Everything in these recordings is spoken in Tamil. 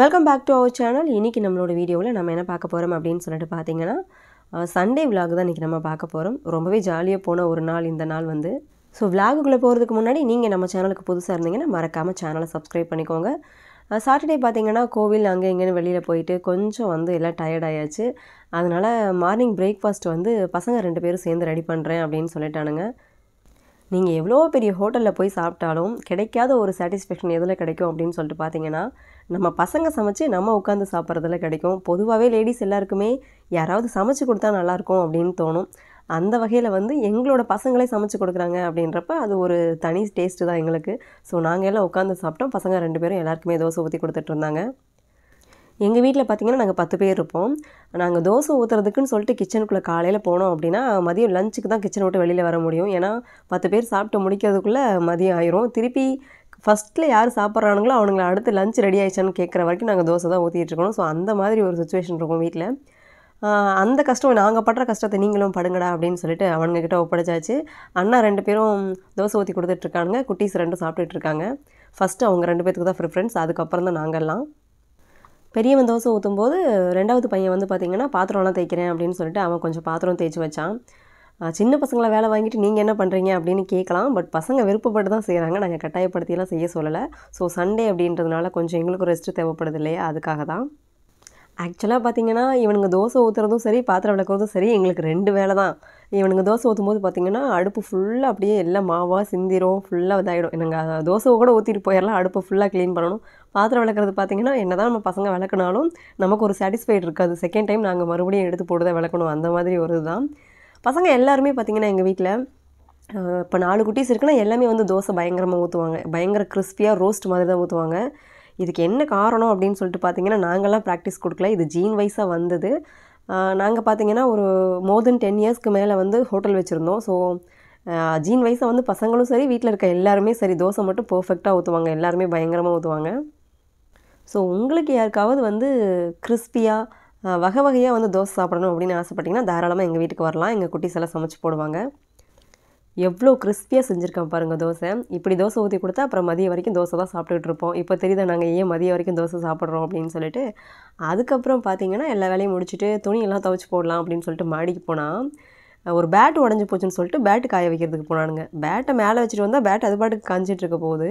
welcome back to our channel இன்றைக்கி நம்மளோட வீடியோவில் நம்ம என்ன பார்க்க போகிறோம் அப்படின்னு சொல்லிட்டு பார்த்தீங்கன்னா சண்டே விலாக் தான் இன்றைக்கி நம்ம பார்க்க போகிறோம் ரொம்பவே ஜாலியாக போன ஒரு நாள் இந்த நாள் வந்து ஸோ விலாகுக்குள்ளே போகிறதுக்கு முன்னாடி நீங்கள் நம்ம சேனலுக்கு புதுசாக இருந்தீங்கன்னா மறக்காமல் சேனலை சப்ஸ்கிரைப் பண்ணிக்கோங்க சாட்டர்டே பார்த்திங்கன்னா கோவில் அங்கே எங்கேன்னு வெளியில் போயிட்டு கொஞ்சம் வந்து எல்லாம் டயர்ட் ஆயாச்சு அதனால் மார்னிங் பிரேக்ஃபாஸ்ட் வந்து பசங்க ரெண்டு பேரும் சேர்ந்து ரெடி பண்ணுறேன் அப்படின்னு சொல்லிட்டானுங்க நீங்கள் எவ்வளோ பெரிய ஹோட்டலில் போய் சாப்பிட்டாலும் கிடைக்காத ஒரு சாட்டிஸ்ஃபேக்ஷன் எதில் கிடைக்கும் அப்படின்னு சொல்லிட்டு பார்த்தீங்கன்னா நம்ம பசங்க சமைச்சு நம்ம உட்காந்து சாப்பிட்றதுல கிடைக்கும் பொதுவாகவே லேடிஸ் எல்லாருக்குமே யாராவது சமைச்சு கொடுத்தா நல்லாயிருக்கும் அப்படின்னு தோணும் அந்த வகையில் வந்து எங்களோட பசங்களே சமைச்சு கொடுக்குறாங்க அப்படின்றப்ப அது ஒரு தனி டேஸ்ட்டு தான் எங்களுக்கு ஸோ நாங்கள் எல்லாம் உட்காந்து சாப்பிட்டோம் பசங்க ரெண்டு பேரும் எல்லாருக்குமே தோசை ஊற்றி கொடுத்துட்ருந்தாங்க எங்கள் வீட்டில் பார்த்திங்கன்னா நாங்கள் பத்து பேர் இருப்போம் நாங்கள் தோசை ஊற்றுறதுக்குன்னு சொல்லிட்டு கிச்சனுக்குள்ளே காலையில் போனோம் அப்படின்னா மதியம் லஞ்சுக்கு தான் கிச்சன் விட்டு வெளியில் வர முடியும் ஏன்னா பத்து பேர் சாப்பிட்டு முடிக்கிறதுக்குள்ளே மதியம் ஆயிரும் திருப்பி ஃபஸ்ட்டில் யார் சாப்பிட்றானுங்களோ அவனுங்களை அடுத்து லஞ்ச் ரெடி ஆயிடுச்சான்னு கேட்குற வரைக்கும் நாங்கள் தோசை தான் ஊற்றிட்டு இருக்கணும் ஸோ அந்த மாதிரி ஒரு சுச்சுவேஷன் இருக்கும் வீட்டில் அந்த கஷ்டம் நாங்கள் படுற கஷ்டத்தை நீங்களும் படுங்கடா அப்படின்னு சொல்லிட்டு அவனுங்கக்கிட்ட ஒப்படைச்சாச்சு அண்ணா ரெண்டு பேரும் தோசை ஊற்றி கொடுத்துட்ருக்கானுங்க குட்டீஸ் ரெண்டும் சாப்பிட்டுட்ருக்காங்க ஃபஸ்ட்டு அவங்க ரெண்டு பேத்துக்கு தான் ப்ரிஃபரன்ஸ் அதுக்கப்புறம் தான் நாங்கள்லாம் பெரியவன் தோசை ஊற்றும் போது ரெண்டாவது பையன் வந்து பார்த்தீங்கன்னா பாத்திரம்லாம் தேய்க்கிறேன் அப்படின்னு சொல்லிட்டு அவன் கொஞ்சம் பாத்திரம் தேய்ச்சி வச்சான் சின்ன பசங்களை வேலை வாங்கிட்டு நீங்கள் என்ன பண்ணுறீங்க அப்படின்னு கேட்கலாம் பட் பசங்க விருப்பப்பட்டு தான் செய்கிறாங்க நாங்கள் கட்டாயப்படுத்தியெல்லாம் செய்ய சொல்லலை ஸோ சண்டே அப்படின்றதுனால கொஞ்சம் எங்களுக்கும் ரெஸ்ட்டு தேவைப்படுது இல்லையா அதுக்காக தான் ஆக்சுவலாக பார்த்தீங்கன்னா இவனுங்க தோசை ஊற்றுறதும் சரி பாத்திரம் விளக்குறதும் சரி எங்களுக்கு ரெண்டு வேலை தான் இவனுங்க தோசை ஊற்றும் போது பார்த்திங்கன்னா அடுப்பு ஃபுல்லாக அப்படியே எல்லாம் மாவாக சிந்திரும் ஃபுல்லாக இதாகிடும் எனக்கு தோசை கூட ஊற்றிட்டு போயிடலாம் அடுப்பு ஃபுல்லாக க்ளீன் பண்ணணும் பாத்திரம் விளக்குறது பார்த்திங்கன்னா என்ன தான் நம்ம பசங்க விளக்குனாலும் நமக்கு ஒரு சாட்டிஸ்ஃபைடு இருக்காது செகண்ட் டைம் நாங்கள் மறுபடியும் எடுத்து போடுறதை விளக்கணும் அந்த மாதிரி ஒரு இதுதான் பசங்க எல்லாருமே பார்த்திங்கன்னா எங்கள் வீட்டில் இப்போ நாலு குட்டீஸ் இருக்குன்னா எல்லாமே வந்து தோசை பயங்கரமாக ஊற்றுவாங்க பயங்கர கிறிஸ்பியாக ரோஸ்ட் மாதிரி தான் ஊற்றுவாங்க இதுக்கு என்ன காரணம் அப்படின்னு சொல்லிட்டு பார்த்தீங்கன்னா நாங்கள்லாம் ப்ராக்டிஸ் கொடுக்கல இது ஜீன் வைஸாக வந்தது நாங்கள் பார்த்தீங்கன்னா ஒரு மோர் தென் டென் இயர்ஸ்க்கு மேலே வந்து ஹோட்டல் வச்சுருந்தோம் ஸோ ஜீன் வைஸாக வந்து பசங்களும் சரி வீட்டில் இருக்க எல்லாருமே சரி தோசை மட்டும் பர்ஃபெக்டாக ஊற்றுவாங்க எல்லாருமே பயங்கரமாக ஊற்றுவாங்க ஸோ உங்களுக்கு யாருக்காவது வந்து கிறிஸ்பியாக வகை வகையாக வந்து தோசை சாப்பிடணும் அப்படின்னு ஆசைப்பட்டிங்கன்னா தாராளமாக எங்கள் வீட்டுக்கு வரலாம் எங்கள் குட்டி எல்லாம் சமைச்சு போடுவாங்க எவ்வளோ கிறிஸ்பியாக செஞ்சுருக்கேன் பாருங்கள் தோசை இப்படி தோசை ஊற்றி கொடுத்தா அப்புறம் மதிய வரைக்கும் தோசை தான் சாப்பிட்டுக்கிட்டு இருப்போம் இப்போ தெரியுதா நாங்கள் ஏன் மதியம் வரைக்கும் தோசை சாப்பிட்றோம் அப்படின்னு சொல்லிட்டு அதுக்கப்புறம் பார்த்தீங்கன்னா எல்லா வேலையும் முடிச்சுட்டு துணியெல்லாம் துவச்சி போடலாம் அப்படின்னு சொல்லிட்டு மாடிக்கு போனால் ஒரு பேட் உடஞ்சி போச்சுன்னு சொல்லிட்டு பேட்டு காய வைக்கிறதுக்கு போனானுங்க பேட்டை மேலே வச்சுட்டு வந்தால் பேட் அது பாட்டுக்கு காஞ்சிட்டு இருக்க போகுது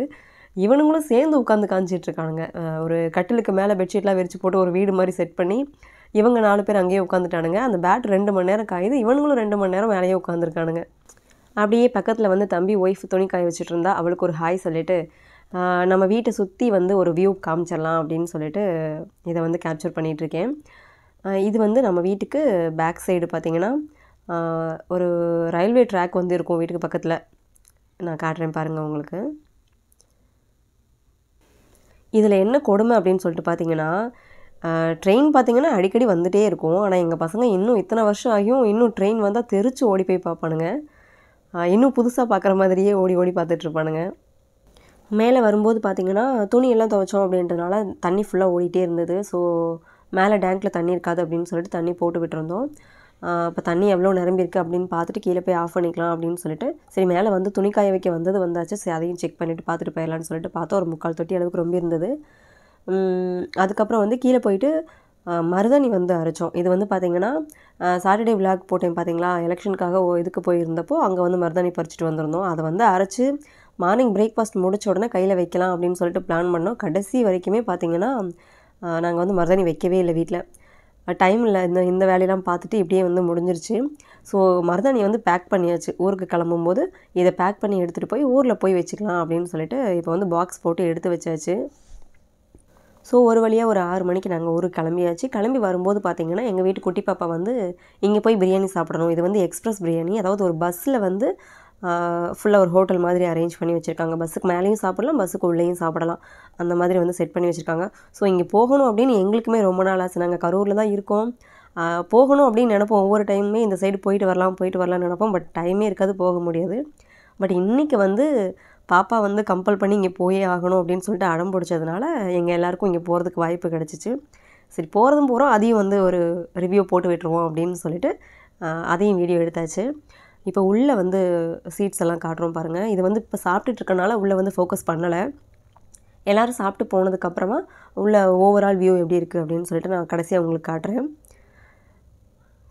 இவனுங்களும் சேர்ந்து உட்காந்து இருக்கானுங்க ஒரு கட்டிலுக்கு மேலே பெட்ஷீட்லாம் விரித்து போட்டு ஒரு வீடு மாதிரி செட் பண்ணி இவங்க நாலு பேர் அங்கேயே உட்காந்துட்டானுங்க அந்த பேட் ரெண்டு மணி நேரம் காயுது இவனுங்களும் ரெண்டு மணி நேரம் வேலையே உட்காந்துருக்கானுங்க அப்படியே பக்கத்தில் வந்து தம்பி ஒய்ஃப் துணி காய வச்சுட்டு இருந்தா அவளுக்கு ஒரு ஹாய் சொல்லிவிட்டு நம்ம வீட்டை சுற்றி வந்து ஒரு வியூ காமிச்சிடலாம் அப்படின்னு சொல்லிட்டு இதை வந்து கேப்சர் பண்ணிகிட்ருக்கேன் இது வந்து நம்ம வீட்டுக்கு பேக் சைடு பார்த்திங்கன்னா ஒரு ரயில்வே ட்ராக் வந்து இருக்கும் வீட்டுக்கு பக்கத்தில் நான் காட்டுறேன் பாருங்கள் உங்களுக்கு இதில் என்ன கொடுமை அப்படின்னு சொல்லிட்டு பார்த்தீங்கன்னா ட்ரெயின் பார்த்திங்கன்னா அடிக்கடி வந்துகிட்டே இருக்கும் ஆனால் எங்கள் பசங்க இன்னும் இத்தனை வருஷம் ஆகியும் இன்னும் ட்ரெயின் வந்தால் தெரிச்சு ஓடி போய் பார்ப்பானுங்க இன்னும் புதுசாக பார்க்குற மாதிரியே ஓடி ஓடி பார்த்துட்ருப்பானுங்க மேலே வரும்போது பார்த்திங்கன்னா துணியெல்லாம் துவைச்சோம் அப்படின்றதுனால தண்ணி ஃபுல்லாக ஓடிட்டே இருந்தது ஸோ மேலே டேங்க்கில் தண்ணி இருக்காது அப்படின்னு சொல்லிட்டு தண்ணி போட்டு விட்டுருந்தோம் இப்போ தண்ணி எவ்வளோ நிரம்பியிருக்கு அப்படின்னு பார்த்துட்டு கீழே போய் ஆஃப் பண்ணிக்கலாம் அப்படின்னு சொல்லிட்டு சரி மேலே வந்து துணி காய வைக்க வந்தது வந்தாச்சு சரி அதையும் செக் பண்ணிவிட்டு பார்த்துட்டு போயிடலான்னு சொல்லிட்டு பார்த்தா ஒரு முக்கால் தொட்டி அளவுக்கு ரொம்ப இருந்தது அதுக்கப்புறம் வந்து கீழே போயிட்டு மருதணி வந்து அரைச்சோம் இது வந்து பார்த்திங்கன்னா சாட்டர்டே விளாக் போட்டேன் பார்த்தீங்களா எலெக்ஷனுக்காக இதுக்கு போயிருந்தப்போ அங்கே வந்து மருதாணி பறிச்சுட்டு வந்திருந்தோம் அதை வந்து அரைச்சி மார்னிங் பிரேக்ஃபாஸ்ட் முடிச்ச உடனே கையில் வைக்கலாம் அப்படின்னு சொல்லிட்டு பிளான் பண்ணோம் கடைசி வரைக்குமே பார்த்தீங்கன்னா நாங்கள் வந்து மருதாணி வைக்கவே இல்லை வீட்டில் டைம் இல்லை இந்த இந்த வேலையெல்லாம் பார்த்துட்டு இப்படியே வந்து முடிஞ்சிருச்சு ஸோ மருதாணியை வந்து பேக் பண்ணியாச்சு ஊருக்கு கிளம்பும்போது இதை பேக் பண்ணி எடுத்துகிட்டு போய் ஊரில் போய் வச்சுக்கலாம் அப்படின்னு சொல்லிட்டு இப்போ வந்து பாக்ஸ் போட்டு எடுத்து வச்சாச்சு ஸோ ஒரு வழியாக ஒரு ஆறு மணிக்கு நாங்கள் ஊருக்கு கிளம்பியாச்சு கிளம்பி வரும்போது பார்த்திங்கன்னா எங்கள் வீட்டு குட்டி பாப்பா வந்து இங்கே போய் பிரியாணி சாப்பிடணும் இது வந்து எக்ஸ்ப்ரெஸ் பிரியாணி அதாவது ஒரு பஸ்ஸில் வந்து ஃபுல்லாக ஒரு ஹோட்டல் மாதிரி அரேஞ்ச் பண்ணி வச்சுருக்காங்க பஸ்ஸுக்கு மேலேயும் சாப்பிடலாம் பஸ்ஸுக்கு உள்ளேயும் சாப்பிடலாம் அந்த மாதிரி வந்து செட் பண்ணி வச்சுருக்காங்க ஸோ இங்கே போகணும் அப்படின்னு எங்களுக்குமே ரொம்ப நாள் ஆசை நாங்கள் கரூரில் தான் இருக்கோம் போகணும் அப்படின்னு நினப்போம் ஒவ்வொரு டைமுமே இந்த சைடு போயிட்டு வரலாம் போயிட்டு வரலாம்னு நினப்போம் பட் டைமே இருக்காது போக முடியாது பட் இன்றைக்கி வந்து பாப்பா வந்து கம்பல் பண்ணி இங்கே போயே ஆகணும் அப்படின்னு சொல்லிட்டு அடம் பிடிச்சதுனால எங்கள் எல்லாருக்கும் இங்கே போகிறதுக்கு வாய்ப்பு கிடச்சிச்சு சரி போகிறதும் போகிறோம் அதையும் வந்து ஒரு ரிவ்யூ போட்டு விட்டுருவோம் அப்படின்னு சொல்லிட்டு அதையும் வீடியோ எடுத்தாச்சு இப்போ உள்ளே வந்து சீட்ஸ் எல்லாம் காட்டுறோம் பாருங்கள் இது வந்து இப்போ சாப்பிட்டுட்டு உள்ளே வந்து ஃபோக்கஸ் பண்ணலை எல்லோரும் சாப்பிட்டு போனதுக்கப்புறமா உள்ள ஓவரால் வியூ எப்படி இருக்குது அப்படின்னு சொல்லிட்டு நான் கடைசியாக உங்களுக்கு காட்டுறேன்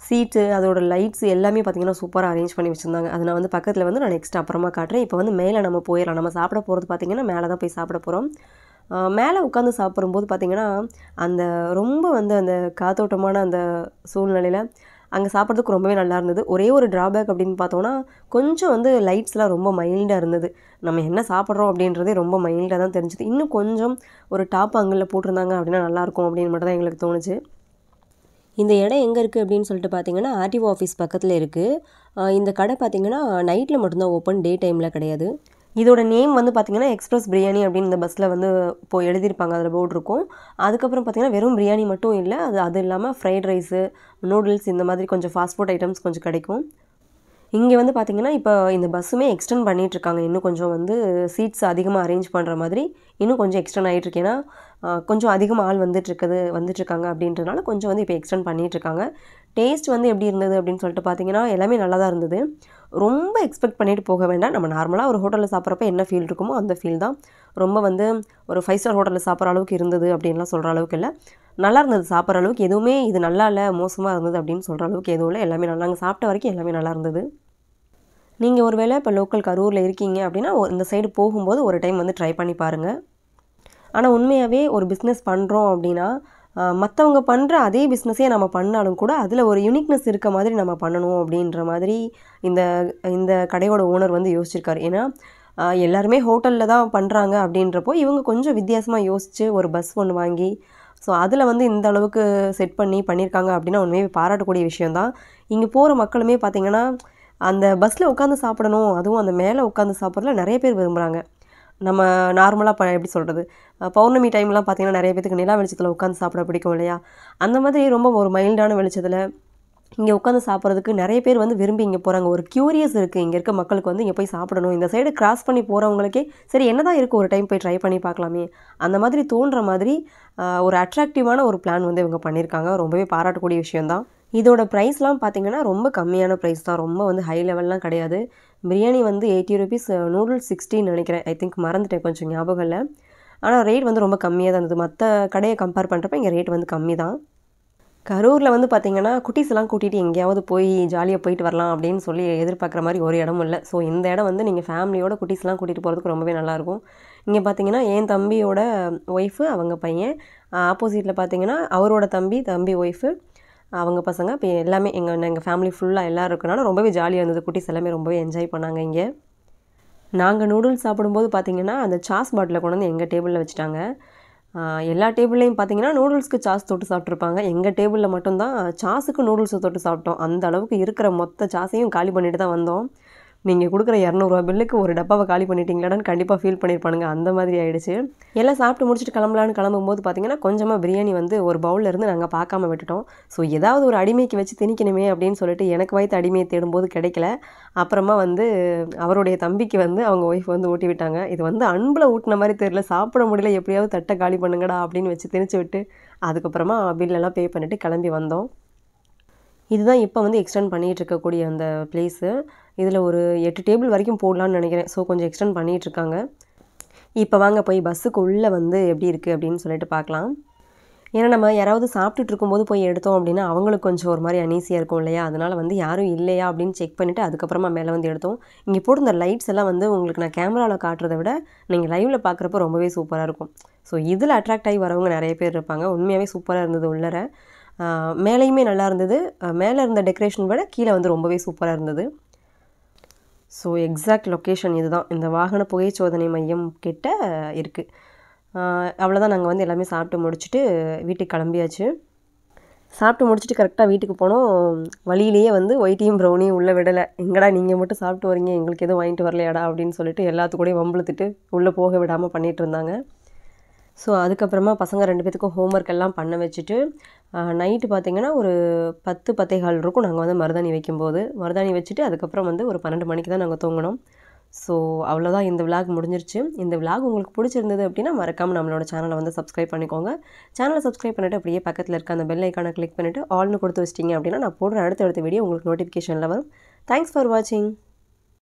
சீட்டு அதோடய லைட்ஸ் எல்லாமே பார்த்திங்கன்னா சூப்பராக அரேஞ்ச் பண்ணி வச்சுருந்தாங்க அதை நான் வந்து பக்கத்தில் வந்து நான் நெக்ஸ்ட் அப்புறமா காட்டுறேன் இப்போ வந்து மேலே நம்ம போயிடலாம் நம்ம சாப்பிட போகிறது பார்த்திங்கன்னா மேலே தான் போய் சாப்பிட போகிறோம் மேலே உட்காந்து சாப்பிடும்போது பார்த்திங்கன்னா அந்த ரொம்ப வந்து அந்த காத்தோட்டமான அந்த சூழ்நிலையில் அங்கே சாப்பிட்றதுக்கு ரொம்பவே நல்லா இருந்தது ஒரே ஒரு ட்ராபேக் அப்படின்னு பார்த்தோன்னா கொஞ்சம் வந்து லைட்ஸ்லாம் ரொம்ப மைல்டாக இருந்தது நம்ம என்ன சாப்பிட்றோம் அப்படின்றதே ரொம்ப மைல்டாக தான் தெரிஞ்சுது இன்னும் கொஞ்சம் ஒரு டாப் அங்கிளில் போட்டிருந்தாங்க அப்படின்னா நல்லாயிருக்கும் அப்படின்னு மட்டும் தான் எங்களுக்கு தோணுச்சு இந்த இடம் எங்கே இருக்குது அப்படின்னு சொல்லிட்டு பார்த்தீங்கன்னா ஆர்டிஓ ஆஃபீஸ் பக்கத்தில் இருக்குது இந்த கடை பார்த்திங்கன்னா நைட்டில் மட்டும்தான் ஓப்பன் டே டைமில் கிடையாது இதோட நேம் வந்து பார்த்திங்கன்னா எக்ஸ்பிரஸ் பிரியாணி அப்படின்னு இந்த பஸ்ஸில் வந்து இப்போது எழுதியிருப்பாங்க அதில் போர்டு இருக்கும் அதுக்கப்புறம் பார்த்திங்கன்னா வெறும் பிரியாணி மட்டும் இல்லை அது அது இல்லாமல் ஃப்ரைட் ரைஸு நூடுல்ஸ் இந்த மாதிரி கொஞ்சம் ஃபாஸ்ட் ஃபுட் ஐட்டம்ஸ் கொஞ்சம் கிடைக்கும் இங்கே வந்து பார்த்திங்கன்னா இப்போ இந்த பஸ்ஸுமே எக்ஸ்டெண்ட் பண்ணிகிட்ருக்காங்க இன்னும் கொஞ்சம் வந்து சீட்ஸ் அதிகமாக அரேஞ்ச் பண்ணுற மாதிரி இன்னும் கொஞ்சம் எக்ஸ்டெண்ட் ஆகிட்டு ஏன்னா கொஞ்சம் அதிகமாக ஆள் வந்துட்டுருக்குது வந்துட்டுருக்காங்க அப்படின்றனால கொஞ்சம் வந்து இப்போ எக்ஸ்டெண்ட் பண்ணிகிட்ருக்காங்க டேஸ்ட் வந்து எப்படி இருந்தது அப்படின்னு சொல்லிட்டு பார்த்தீங்கன்னா எல்லாமே நல்லா தான் இருந்தது ரொம்ப எக்ஸ்பெக்ட் பண்ணிட்டு போக வேண்டாம் நம்ம நார்மலாக ஒரு ஹோட்டலில் சாப்பிட்றப்ப என்ன ஃபீல் இருக்குமோ அந்த ஃபீல் தான் ரொம்ப வந்து ஒரு ஃபைவ் ஸ்டார் ஹோட்டலில் சாப்பிட்ற அளவுக்கு இருந்தது அப்படின்லாம் சொல்கிற அளவுக்கு இல்லை நல்லா இருந்தது சாப்பிட்ற அளவுக்கு எதுவுமே இது நல்லா இல்லை மோசமாக இருந்தது அப்படின்னு சொல்கிற அளவுக்கு எதுவும் இல்லை எல்லாமே நல்லா நாங்கள் சாப்பிட்ட வரைக்கும் எல்லாமே நல்லா இருந்தது நீங்கள் ஒரு வேளை இப்போ லோக்கல் கரூரில் இருக்கீங்க அப்படின்னா இந்த சைடு போகும்போது ஒரு டைம் வந்து ட்ரை பண்ணி பாருங்கள் ஆனால் உண்மையாகவே ஒரு பிஸ்னஸ் பண்ணுறோம் அப்படின்னா மற்றவங்க பண்ணுற அதே பிஸ்னஸே நம்ம பண்ணாலும் கூட அதில் ஒரு யூனிக்னஸ் இருக்க மாதிரி நம்ம பண்ணணும் அப்படின்ற மாதிரி இந்த இந்த கடையோட ஓனர் வந்து யோசிச்சிருக்காரு ஏன்னா எல்லாருமே ஹோட்டலில் தான் பண்ணுறாங்க அப்படின்றப்போ இவங்க கொஞ்சம் வித்தியாசமாக யோசித்து ஒரு பஸ் ஒன்று வாங்கி ஸோ அதில் வந்து இந்த அளவுக்கு செட் பண்ணி பண்ணியிருக்காங்க அப்படின்னா உண்மையே பாராட்டக்கூடிய விஷயந்தான் இங்கே போகிற மக்களுமே பார்த்திங்கன்னா அந்த பஸ்ஸில் உட்காந்து சாப்பிடணும் அதுவும் அந்த மேலே உட்காந்து சாப்பிட்றதுல நிறைய பேர் விரும்புகிறாங்க நம்ம நார்மலாக ப எப்படி சொல்கிறது பௌர்ணமி டைம்லாம் பார்த்திங்கன்னா நிறைய பேத்துக்கு நிலா வெளிச்சத்தில் உட்காந்து சாப்பிட பிடிக்கும் இல்லையா அந்த மாதிரி ரொம்ப ஒரு மைல்டான வெளிச்சத்தில் இங்கே உட்காந்து சாப்பிட்றதுக்கு நிறைய பேர் வந்து விரும்பி இங்கே போகிறாங்க ஒரு க்யூரியஸ் இருக்குது இங்கே இருக்க மக்களுக்கு வந்து இங்கே போய் சாப்பிடணும் இந்த சைடு கிராஸ் பண்ணி போகிறவங்களுக்கே சரி என்ன தான் இருக்குது ஒரு டைம் போய் ட்ரை பண்ணி பார்க்கலாமே அந்த மாதிரி தோன்ற மாதிரி ஒரு அட்ராக்டிவான ஒரு பிளான் வந்து இவங்க பண்ணியிருக்காங்க ரொம்பவே பாராட்டக்கூடிய விஷயந்தான் இதோட ப்ரைஸ்லாம் பார்த்திங்கன்னா ரொம்ப கம்மியான ப்ரைஸ் தான் ரொம்ப வந்து ஹை லெவல்லாம் கிடையாது பிரியாணி வந்து எயிட்டி ருபீஸ் நூடுல்ஸ் சிக்ஸ்டின்னு நினைக்கிறேன் ஐ திங்க் மறந்துட்டேன் கொஞ்சம் ஞாபகம் இல்லை ஆனால் ரேட் வந்து ரொம்ப கம்மியாக தான் இருந்தது மற்ற கடையை கம்பேர் பண்ணுறப்ப இங்கே ரேட் வந்து கம்மி தான் கரூரில் வந்து பார்த்திங்கன்னா குட்டீஸ்லாம் கூட்டிகிட்டு எங்கேயாவது போய் ஜாலியாக போயிட்டு வரலாம் அப்படின்னு சொல்லி எதிர்பார்க்குற மாதிரி ஒரு இடமும் இல்லை ஸோ இந்த இடம் வந்து நீங்கள் ஃபேமிலியோட குட்டீஸ்லாம் கூட்டிகிட்டு போகிறதுக்கு ரொம்பவே நல்லாயிருக்கும் இங்கே பார்த்தீங்கன்னா என் தம்பியோட ஒய்ஃபு அவங்க பையன் ஆப்போசிட்டில் பார்த்தீங்கன்னா அவரோட தம்பி தம்பி ஒய்ஃபு அவங்க பசங்க இப்போ எல்லாமே எங்கள் எங்கள் ஃபேமிலி ஃபுல்லாக எல்லோரும் இருக்கனால ரொம்பவே ஜாலியாக இருந்தது குட்டிஸ் எல்லாமே ரொம்பவே என்ஜாய் பண்ணாங்க இங்கே நாங்கள் நூடுல்ஸ் சாப்பிடும்போது பார்த்திங்கன்னா அந்த சாஸ் பாட்டிலை கொண்டு வந்து எங்கள் டேபிளில் வச்சுட்டாங்க எல்லா டேபிள்லையும் பார்த்தீங்கன்னா நூடுல்ஸ்க்கு சாஸ் தொட்டு சாப்பிட்ருப்பாங்க எங்கள் டேபிளில் மட்டும்தான் சாஸுக்கு நூடுல்ஸை தொட்டு சாப்பிட்டோம் அந்த அளவுக்கு இருக்கிற மொத்த சாஸையும் காலி பண்ணிட்டு தான் வந்தோம் நீங்கள் கொடுக்குற இரநூறுவா பில்லுக்கு ஒரு டப்பாவை காலி பண்ணிட்டீங்களாடான்னு கண்டிப்பாக ஃபீல் பண்ணியிருப்பானுங்க அந்த மாதிரி ஆகிடுச்சு எல்லாம் சாப்பிட்டு முடிச்சுட்டு கிளம்பலான்னு கிளம்பும்போது பார்த்தீங்கன்னா கொஞ்சமாக பிரியாணி வந்து ஒரு பவுலில் இருந்து நாங்கள் பார்க்காம விட்டுட்டோம் ஸோ ஏதாவது ஒரு அடிமைக்கு வச்சு திணிக்கணுமே அப்படின்னு சொல்லிட்டு எனக்கு வாய்த்து அடிமையை தேடும்போது கிடைக்கல அப்புறமா வந்து அவருடைய தம்பிக்கு வந்து அவங்க ஒய்ஃப் வந்து ஊட்டி விட்டாங்க இது வந்து அன்பில் ஊட்டின மாதிரி தெரியல சாப்பிட முடியல எப்படியாவது தட்டை காலி பண்ணுங்கடா அப்படின்னு வச்சு திணிச்சு விட்டு அதுக்கப்புறமா பில்லெல்லாம் பே பண்ணிவிட்டு கிளம்பி வந்தோம் இதுதான் இப்போ வந்து எக்ஸ்டெண்ட் பண்ணிகிட்டு இருக்கக்கூடிய அந்த பிளேஸு இதில் ஒரு எட்டு டேபிள் வரைக்கும் போடலான்னு நினைக்கிறேன் ஸோ கொஞ்சம் எக்ஸ்டெண்ட் பண்ணிகிட்ருக்காங்க இப்போ வாங்க போய் பஸ்ஸுக்கு உள்ளே வந்து எப்படி இருக்குது அப்படின்னு சொல்லிட்டு பார்க்கலாம் ஏன்னா நம்ம யாராவது சாப்பிட்டுட்டு இருக்கும்போது போய் எடுத்தோம் அப்படின்னா அவங்களுக்கு கொஞ்சம் ஒரு மாதிரி அனீசியாக இருக்கும் இல்லையா அதனால் வந்து யாரும் இல்லையா அப்படின்னு செக் பண்ணிவிட்டு அதுக்கப்புறமா மேலே வந்து எடுத்தோம் இங்கே போட்டிருந்த லைட்ஸ் எல்லாம் வந்து உங்களுக்கு நான் கேமராவில் காட்டுறதை விட நீங்கள் லைவில் பார்க்குறப்ப ரொம்பவே சூப்பராக இருக்கும் ஸோ இதில் அட்ராக்ட் ஆகி வரவங்க நிறைய பேர் இருப்பாங்க உண்மையாகவே சூப்பராக இருந்தது உள்ளர மேலேயுமே நல்லா இருந்தது மேலே இருந்த டெக்கரேஷன் விட கீழே வந்து ரொம்பவே சூப்பராக இருந்தது ஸோ எக்ஸாக்ட் லொக்கேஷன் இதுதான் இந்த வாகன புகைச்சோதனை மையம் கிட்ட இருக்குது அவ்வளோதான் நாங்கள் வந்து எல்லாமே சாப்பிட்டு முடிச்சுட்டு வீட்டுக்கு கிளம்பியாச்சு சாப்பிட்டு முடிச்சுட்டு கரெக்டாக வீட்டுக்கு போனோம் வழியிலேயே வந்து ஒயிட்டியும் ப்ரௌனியும் உள்ளே விடலை எங்கடா நீங்கள் மட்டும் சாப்பிட்டு வரீங்க எங்களுக்கு எதுவும் வாங்கிட்டு வரலையாடா அப்படின்னு சொல்லிட்டு எல்லாத்துக்கூடையும் வம்புழுத்துட்டு உள்ளே போக விடாமல் பண்ணிகிட்டு இருந்தாங்க ஸோ அதுக்கப்புறமா பசங்க ரெண்டு பேத்துக்கும் ஹோம் ஒர்க் எல்லாம் பண்ண வச்சுட்டு நைட்டு பார்த்திங்கன்னா ஒரு பத்து பத்தைகால் இருக்கும் நாங்கள் வந்து மருதாணி வைக்கும்போது மருதாணி வச்சுட்டு அதுக்கப்புறம் வந்து ஒரு பன்னெண்டு மணிக்கு தான் நாங்கள் தூங்கினோம் ஸோ அவ்வளோதான் இந்த விளாக் முடிஞ்சிருச்சு இந்த விளாக் உங்களுக்கு பிடிச்சிருந்தது அப்படின்னா மறக்காமல் நம்மளோட சேனலை வந்து சப்ஸ்கிரைப் பண்ணிக்கோங்க சேனலை சப்ஸ்கிரைப் பண்ணிவிட்டு அப்படியே பக்கத்தில் இருக்க அந்த பெல் ஐக்கானை கிளிக் பண்ணிவிட்டு ஆல்னு கொடுத்து வச்சிட்டிங்க அப்படின்னா நான் போடுற அடுத்த அடுத்த வீடியோ உங்களுக்கு நோட்டிஃபிகேஷனில் வரும் தேங்க்ஸ் ஃபார் வாட்சிங்